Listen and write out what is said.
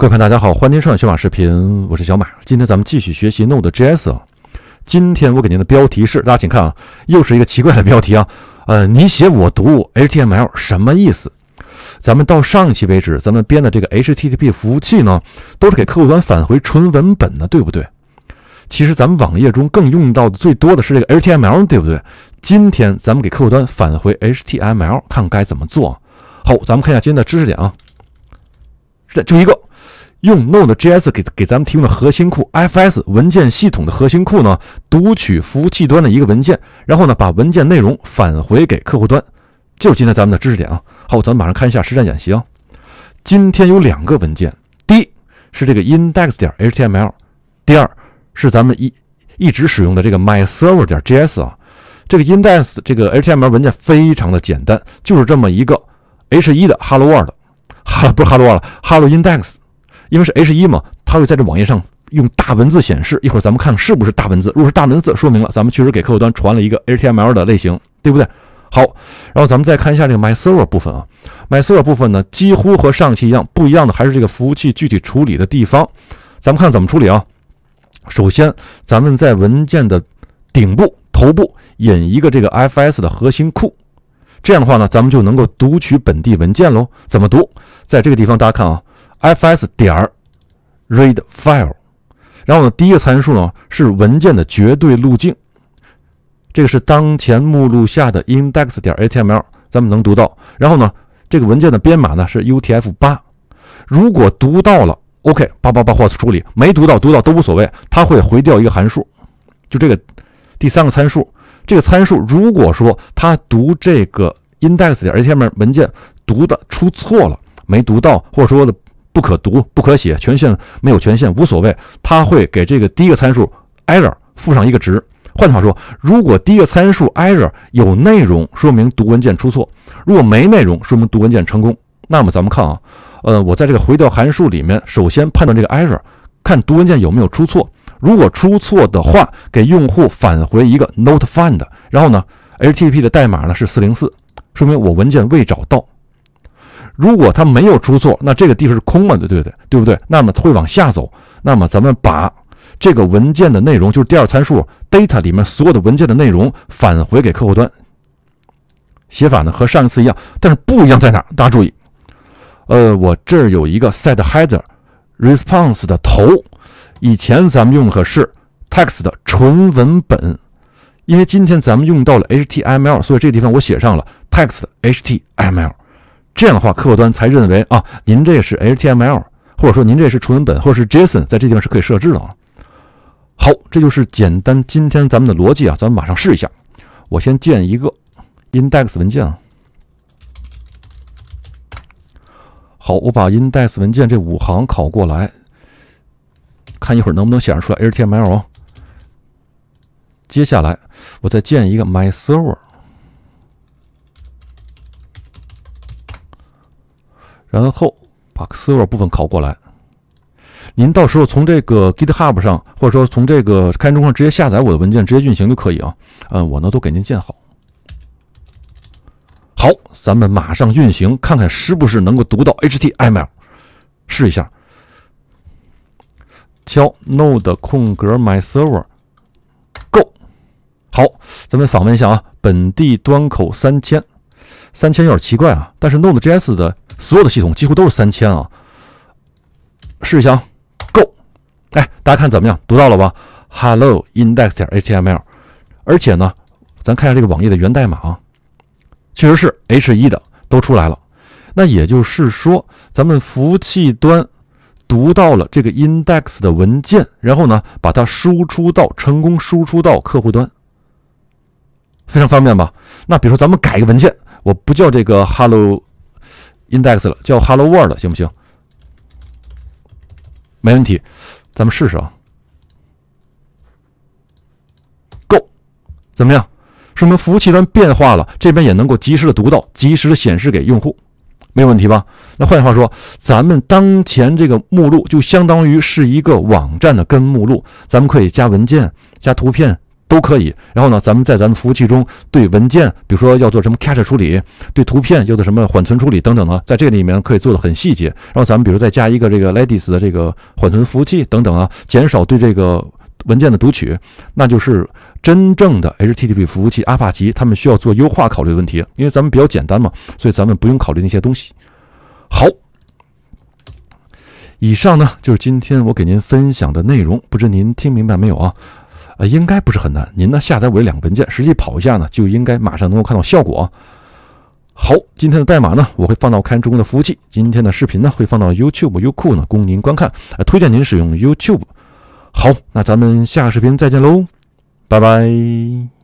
各位看，大家好，欢迎收看小马视频，我是小马。今天咱们继续学习 Node.js。今天我给您的标题是：大家请看啊，又是一个奇怪的标题啊。呃，你写我读 HTML 什么意思？咱们到上一期为止，咱们编的这个 HTTP 服务器呢，都是给客户端返回纯文本的，对不对？其实咱们网页中更用到的最多的是这个 HTML，对不对？今天咱们给客户端返回 HTML，看该怎么做。好，咱们看一下今天的知识点啊，是的，就一个。用 Node.js 给给咱们提供的核心库 fs 文件系统的核心库呢，读取服务器端的一个文件，然后呢把文件内容返回给客户端，就是今天咱们的知识点啊。好，咱们马上看一下实战演习啊。今天有两个文件，第一是这个 index 点 html，第二是咱们一一直使用的这个 my server 点 js 啊。这个 index 这个 html 文件非常的简单，就是这么一个 h1 的 hello world，哈，不是 hello world，hello index。因为是 H1 嘛，它会在这网页上用大文字显示。一会儿咱们看看是不是大文字。如果是大文字，说明了咱们确实给客户端传了一个 HTML 的类型，对不对？好，然后咱们再看一下这个 MyServer 部分啊。MyServer 部分呢，几乎和上期一样，不一样的还是这个服务器具体处理的地方。咱们看怎么处理啊？首先，咱们在文件的顶部、头部引一个这个 FS 的核心库，这样的话呢，咱们就能够读取本地文件喽。怎么读？在这个地方，大家看啊。fs 点儿 read file，然后呢，第一个参数呢是文件的绝对路径，这个是当前目录下的 index 点 html，咱们能读到。然后呢，这个文件的编码呢是 utf-8。如果读到了，ok，叭叭叭，或处理；没读到，读到都无所谓，它会回调一个函数。就这个第三个参数，这个参数如果说它读这个 index 点 html 文件读的出错了，没读到，或者说呢。不可读不可写，权限没有权限无所谓，它会给这个第一个参数 error 附上一个值。换句话说，如果第一个参数 error 有内容，说明读文件出错；如果没内容，说明读文件成功。那么咱们看啊，呃，我在这个回调函数里面，首先判断这个 error，看读文件有没有出错。如果出错的话，给用户返回一个 not found，然后呢，HTTP 的代码呢是404，说明我文件未找到。如果它没有出错，那这个地方是空的，对不对，对不对？那么会往下走。那么咱们把这个文件的内容，就是第二参数 data 里面所有的文件的内容返回给客户端。写法呢和上一次一样，但是不一样在哪大家注意，呃，我这儿有一个 set header response 的头，以前咱们用的是 text 的纯文本，因为今天咱们用到了 HTML，所以这地方我写上了 text HTML。这样的话，客户端才认为啊，您这是 HTML，或者说您这是纯文本，或者是 JSON，在这地方是可以设置的啊。好，这就是简单。今天咱们的逻辑啊，咱们马上试一下。我先建一个 index 文件啊。好，我把 index 文件这五行拷过来，看一会儿能不能显示出来 HTML 啊。接下来我再建一个 my server。然后把 server 部分拷过来，您到时候从这个 GitHub 上，或者说从这个开源中上直接下载我的文件，直接运行就可以啊。嗯，我呢都给您建好。好，咱们马上运行，看看是不是能够读到 HTML。试一下，敲 node 空格 my server go。好，咱们访问一下啊，本地端口三千。三千有点奇怪啊，但是 Node.js 的所有的系统几乎都是三千啊。试一下，Go，哎，大家看怎么样？读到了吧？Hello index.html，而且呢，咱看一下这个网页的源代码啊，确实是 H1 的都出来了。那也就是说，咱们服务器端读到了这个 index 的文件，然后呢，把它输出到成功输出到客户端，非常方便吧？那比如说咱们改一个文件。我不叫这个 Hello Index 了，叫 Hello World 行不行？没问题，咱们试试啊。Go，怎么样？说明服务器端变化了，这边也能够及时的读到，及时的显示给用户，没有问题吧？那换句话说，咱们当前这个目录就相当于是一个网站的根目录，咱们可以加文件、加图片。都可以。然后呢，咱们在咱们服务器中对文件，比如说要做什么 cache 处理，对图片要做什么缓存处理等等呢，在这里面可以做的很细节。然后咱们比如再加一个这个 Redis 的这个缓存服务器等等啊，减少对这个文件的读取，那就是真正的 HTTP 服务器阿帕奇，他们需要做优化考虑的问题。因为咱们比较简单嘛，所以咱们不用考虑那些东西。好，以上呢就是今天我给您分享的内容，不知您听明白没有啊？啊，应该不是很难。您呢下载我这两个文件，实际跑一下呢，就应该马上能够看到效果。好，今天的代码呢我会放到开源中的服务器，今天的视频呢会放到 YouTube、优酷呢供您观看。哎，推荐您使用 YouTube。好，那咱们下个视频再见喽，拜拜。